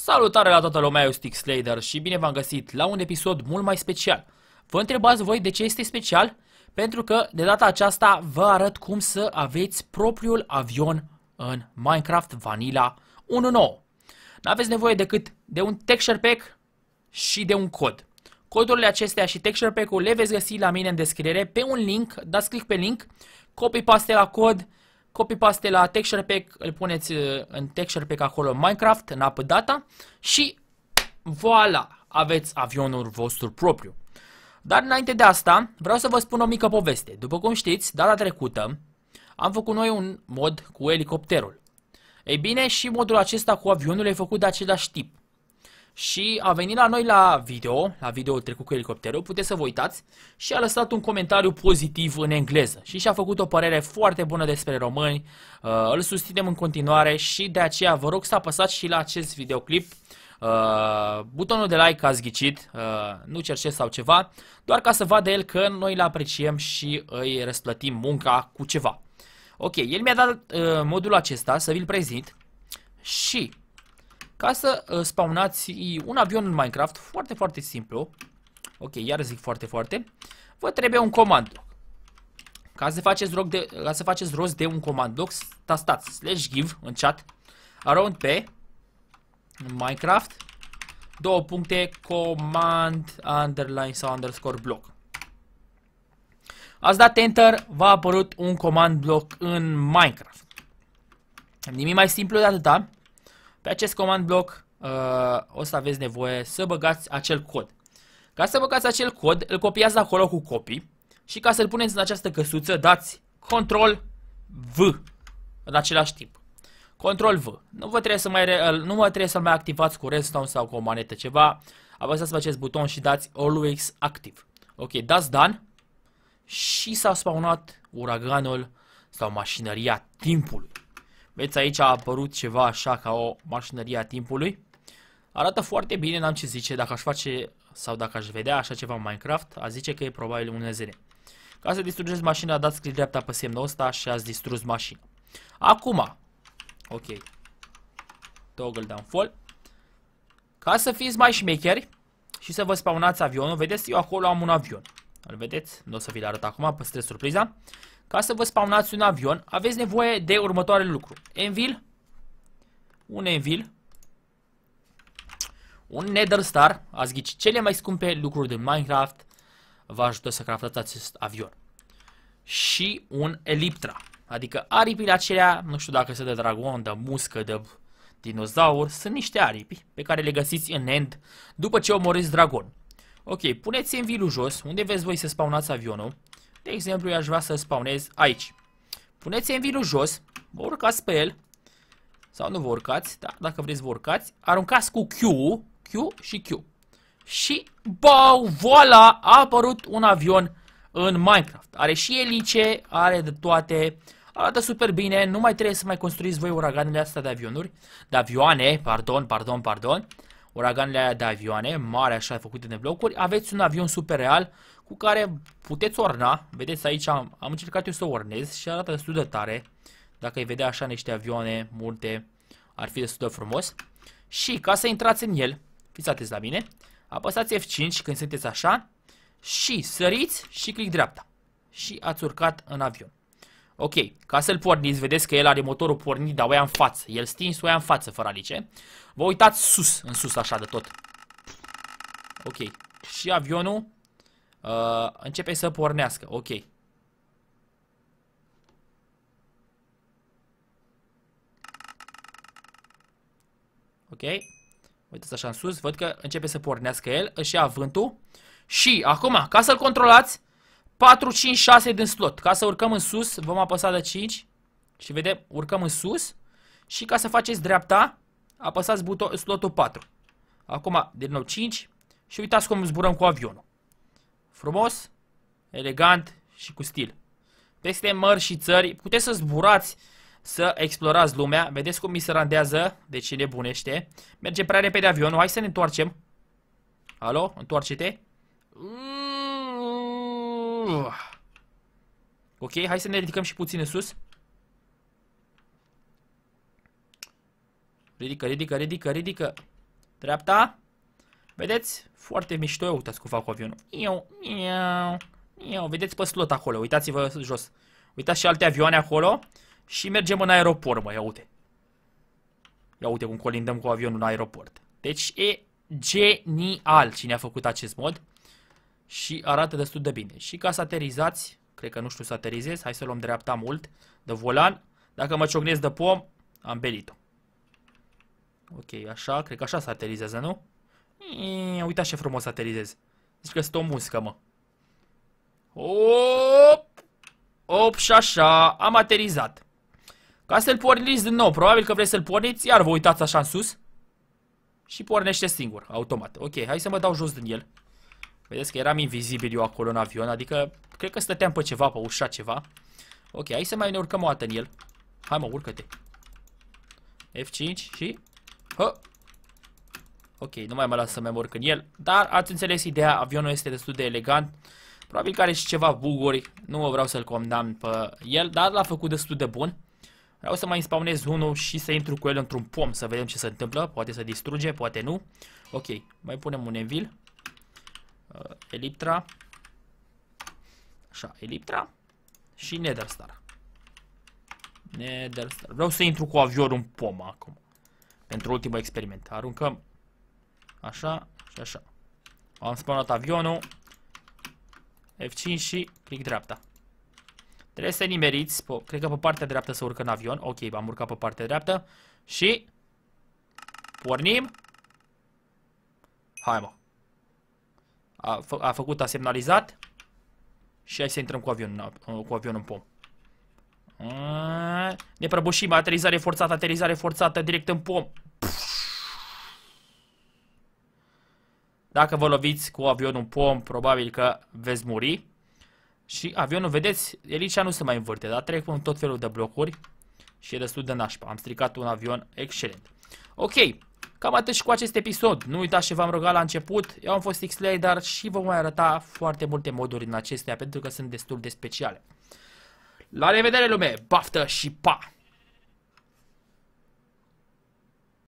Salutare la toată lumea, eu Stick Slader și bine v-am găsit la un episod mult mai special. Vă întrebați voi de ce este special? Pentru că de data aceasta vă arăt cum să aveți propriul avion în Minecraft Vanilla 1.9. N-aveți nevoie decât de un texture pack și de un cod. Codurile acestea și texture pack-ul le veți găsi la mine în descriere pe un link, dați click pe link, copy paste la cod copy-paste la texture pack, îl puneți uh, în texture pack acolo Minecraft, în apă data și voila, aveți avionul vostru propriu. Dar înainte de asta, vreau să vă spun o mică poveste. După cum știți, data trecută am făcut noi un mod cu elicopterul. Ei bine, și modul acesta cu avionul e făcut de același tip și a venit la noi la video, la video trecut cu elicopterul, puteți să vă uitați, și a lăsat un comentariu pozitiv în engleză și și-a făcut o părere foarte bună despre români, uh, îl susținem în continuare și de aceea vă rog să apăsați și la acest videoclip uh, butonul de like ați ghicit, uh, nu cerce sau ceva, doar ca să vadă el că noi îl apreciem și îi răsplătim munca cu ceva. Ok, el mi-a dat uh, modul acesta să vi-l prezint și ca să uh, spawnați un avion în Minecraft, foarte, foarte simplu. Ok, iar zic foarte, foarte. Vă trebuie un comand Ca să faceți, rog de, ca să faceți rost de un comand log, tastați slash give în chat, around pe Minecraft, două puncte, command, underline sau underscore block. Ați dat enter, v-a apărut un comand block în Minecraft. Nimic mai simplu de atâta. Pe acest comand bloc uh, o să aveți nevoie să băgați acel cod. Ca să băgați acel cod, îl copiați acolo cu copii și ca să-l puneți în această căsuță, dați Control V în același timp. Control V. Nu vă trebuie să mai, nu vă trebuie să mai activați cu redstone sau cu o manetă ceva. Apăsați pe acest buton și dați Always Active. Ok, dați Done și s-a spawnat uraganul sau mașinăria timpului. Veți aici a apărut ceva așa ca o mașinărie a timpului. Arată foarte bine, n-am ce zice, dacă aș face sau dacă aș vedea așa ceva în Minecraft, a zice că e probabil un ZN. Ca să distrugeți mașina, dați click dreapta pe semnul ăsta și ați distrus mașina. Acum, ok, toggle downfall. Ca să fiți mai șmecheri și să vă spawnați avionul, vedeți, eu acolo am un avion. Îl vedeți? Nu o să vi-l arăt acum, păstrez surpriza. Ca să vă spawnați un avion, aveți nevoie de următoarele lucru. Envil, un envil, un Nether Star, ați ghici cele mai scumpe lucruri din Minecraft, vă ajută să craftați acest avion. Și un Eliptra, adică aripile acelea, nu știu dacă sunt de dragon, de muscă, de dinozaur, sunt niște aripi pe care le găsiți în end după ce omoriți dragon. Ok, puneți envilul jos, unde veți voi să spawnați avionul de exemplu, eu aș vrea să spawnez aici. Puneți envilul jos, vă urcați pe el, sau nu vă urcați, da, dacă vreți vă urcați, aruncați cu Q, Q și Q. Și, bau, voila, a apărut un avion în Minecraft. Are și elice, are de toate, arată super bine, nu mai trebuie să mai construiți voi uraganele astea de avionuri, de avioane, pardon, pardon, pardon, uraganele de avioane, mare așa, făcute de blocuri, aveți un avion super real, cu care puteți orna. Vedeți aici, am, am încercat eu să ornez și arată destul de tare. Dacă îi vedea așa niște avioane multe, ar fi destul de frumos. Și ca să intrați în el, fiți atenți la mine, apăsați F5 când sunteți așa și săriți și clic dreapta. Și ați urcat în avion. Ok, ca să-l porniți, vedeți că el are motorul pornit, dar o ia în față. El stins, o ia în față, fără alice. Vă uitați sus, în sus, așa de tot. Ok, și avionul Uh, începe să pornească, ok. Ok? Uitați așa în sus, văd că începe să pornească el, își ia vântul. Și acum, ca să-l controlați, 4, 5, 6 din slot. Ca să urcăm în sus, vom apăsa de 5 și vedem, urcăm în sus. Și ca să faceți dreapta, apăsați slotul 4. Acum, din nou 5 și uitați cum zburăm cu avionul. Frumos, elegant și cu stil. Peste mări și țări, puteți să zburați, să explorați lumea. Vedeți cum mi se randează, deci nebunește. Merge prea repede avionul, hai să ne întoarcem. Alo, întoarce-te. Ok, hai să ne ridicăm și puțin în sus. Ridică, ridică, ridică, ridică. Dreapta. Vedeți? Foarte mișto. Uitați cum fac cu avionul. Iau, iau, iau. Vedeți pe slot acolo. Uitați-vă jos. Uitați și alte avioane acolo. Și mergem în aeroport, mă. Ia uite. Ia uite cum colindăm cu avionul în aeroport. Deci e genial cine a făcut acest mod. Și arată destul de bine. Și ca să aterizați, cred că nu știu să aterizez, hai să luăm dreapta mult de volan. Dacă mă ciocnesc de pom, am belit-o. Ok, așa, cred că așa se aterizează, nu? Eh, uita ce frumos aterizez. Zici că sunt o muscă, mă. Op! Op și așa, am aterizat. Ca să-l porniți din nou, probabil că vreți să-l porniți, iar vă uitați așa în sus. Și pornește singur, automat. Ok, hai să mă dau jos din el. Vedeți că eram invizibil eu acolo în avion, adică cred că stăteam pe ceva, pe ușa ceva. Ok, hai să mai ne urcăm o dată în el. Hai mă, urcă-te. F5 și... Hă, Ok, nu mai mă las să mă morc în el, dar ați înțeles ideea, avionul este destul de elegant. Probabil că are și ceva buguri, nu vreau să-l condamn pe el, dar l-a făcut destul de bun. Vreau să mai spawnez unul și să intru cu el într-un pom să vedem ce se întâmplă. Poate să distruge, poate nu. Ok, mai punem un evil. Uh, eliptra. Așa, eliptra. Și Netherstar. Netherstar. Vreau să intru cu avionul în pom acum. Pentru ultimul experiment. Aruncăm Așa și așa. Am spawnat avionul. F5 și click dreapta. Trebuie să nimeriți. po, cred că pe partea dreaptă să urcă în avion. Ok, am urcat pe partea dreaptă. Și pornim. Hai mă. A, fă, a făcut, a semnalizat. Și hai să intrăm cu avionul, uh, cu avionul în pom. Ne prăbușim, aterizare forțată, aterizare forțată, direct în pom. Dacă vă loviți cu avionul pom, probabil că veți muri. Și avionul, vedeți, el nu se mai învârte, dar trec prin tot felul de blocuri și e destul de nașpa. Am stricat un avion excelent. Ok, cam atât și cu acest episod. Nu uitați ce v-am rugat la început. Eu am fost x dar și vă voi arăta foarte multe moduri în acestea pentru că sunt destul de speciale. La revedere lume, baftă și pa!